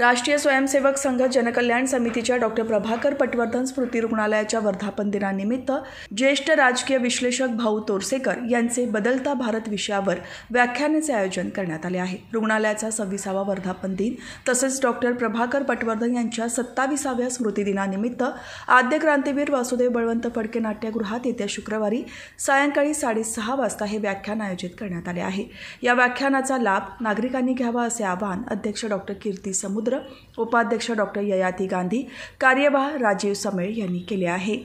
राष्ट्रीय स्वयंसेवक संघ जनकल्याण समितीच्या डॉक्टर प्रभाकर पटवर्धन स्मृती रुग्णालयाच्या वर्धापन दिनानिमित्त ज्येष्ठ राजकीय विश्लेषक भाऊ तोरसेकर यांचे बदलता भारत विषयावर व्याख्यानाचे आयोजन करण्यात आले आहे रुग्णालयाचा सव्वीसावा वर्धापन दिन तसेच डॉक्टर प्रभाकर पटवर्धन यांच्या सत्तावीसाव्या दिनानिमित्त आद्य क्रांतीवीर वासुदेव बळवंत फडके नाट्यगृहात येत्या शुक्रवारी सायंकाळी साडेसहा वाजता हे व्याख्यान आयोजित करण्यात आले आहे या व्याख्यानाचा लाभ नागरिकांनी घ्यावा असे आवाहन अध्यक्ष डॉक्टर कीर्ती समुद्र समुद्र उपाध्यक्ष डॉक्टर ययाति गांधी कार्यवाह राजीव समेळ यांनी केले आहे